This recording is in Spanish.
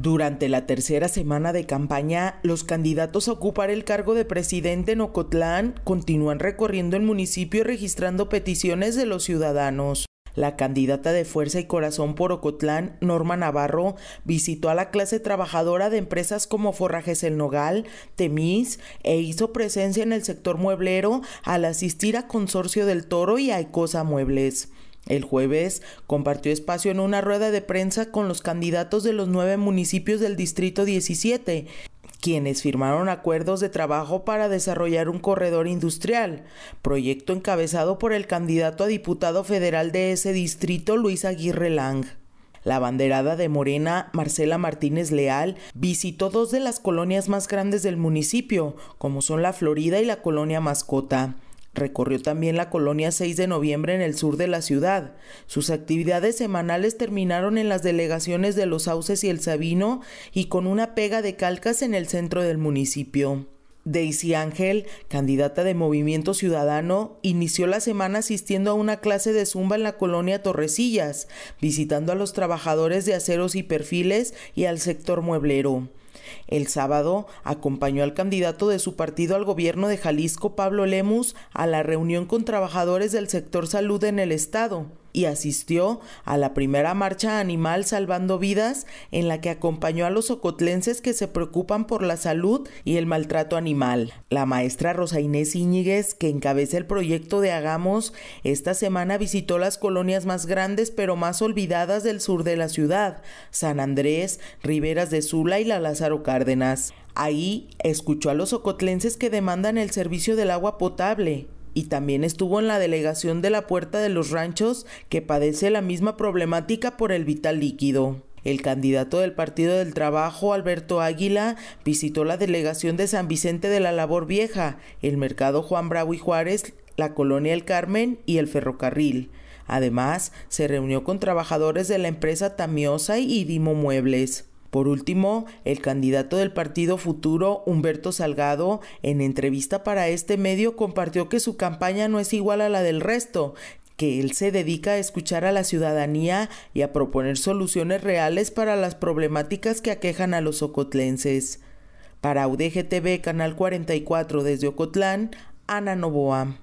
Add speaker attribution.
Speaker 1: Durante la tercera semana de campaña, los candidatos a ocupar el cargo de presidente en Ocotlán continúan recorriendo el municipio y registrando peticiones de los ciudadanos. La candidata de Fuerza y Corazón por Ocotlán, Norma Navarro, visitó a la clase trabajadora de empresas como Forrajes El Nogal, Temis e hizo presencia en el sector mueblero al asistir a Consorcio del Toro y a Ecosa Muebles. El jueves compartió espacio en una rueda de prensa con los candidatos de los nueve municipios del Distrito 17, quienes firmaron acuerdos de trabajo para desarrollar un corredor industrial, proyecto encabezado por el candidato a diputado federal de ese distrito, Luis Aguirre Lang. La banderada de Morena, Marcela Martínez Leal, visitó dos de las colonias más grandes del municipio, como son la Florida y la colonia Mascota. Recorrió también la colonia 6 de noviembre en el sur de la ciudad. Sus actividades semanales terminaron en las delegaciones de Los Sauces y El Sabino y con una pega de calcas en el centro del municipio. Daisy Ángel, candidata de Movimiento Ciudadano, inició la semana asistiendo a una clase de zumba en la colonia Torrecillas, visitando a los trabajadores de aceros y perfiles y al sector mueblero. El sábado acompañó al candidato de su partido al gobierno de Jalisco, Pablo Lemus, a la reunión con trabajadores del sector salud en el estado y asistió a la primera marcha animal salvando vidas en la que acompañó a los ocotlenses que se preocupan por la salud y el maltrato animal. La maestra Rosa Inés Íñiguez, que encabeza el proyecto de Hagamos, esta semana visitó las colonias más grandes pero más olvidadas del sur de la ciudad, San Andrés, Riberas de Sula y la Lázaro Cárdenas. Ahí escuchó a los ocotlenses que demandan el servicio del agua potable, y también estuvo en la delegación de la Puerta de los Ranchos que padece la misma problemática por el vital líquido. El candidato del Partido del Trabajo, Alberto Águila, visitó la delegación de San Vicente de la Labor Vieja, el mercado Juan Bravo y Juárez, la colonia El Carmen y el ferrocarril. Además, se reunió con trabajadores de la empresa Tamiosa y Dimo Muebles. Por último, el candidato del Partido Futuro, Humberto Salgado, en entrevista para este medio compartió que su campaña no es igual a la del resto, que él se dedica a escuchar a la ciudadanía y a proponer soluciones reales para las problemáticas que aquejan a los ocotlenses. Para UDGTV Canal 44 desde Ocotlán, Ana Novoa.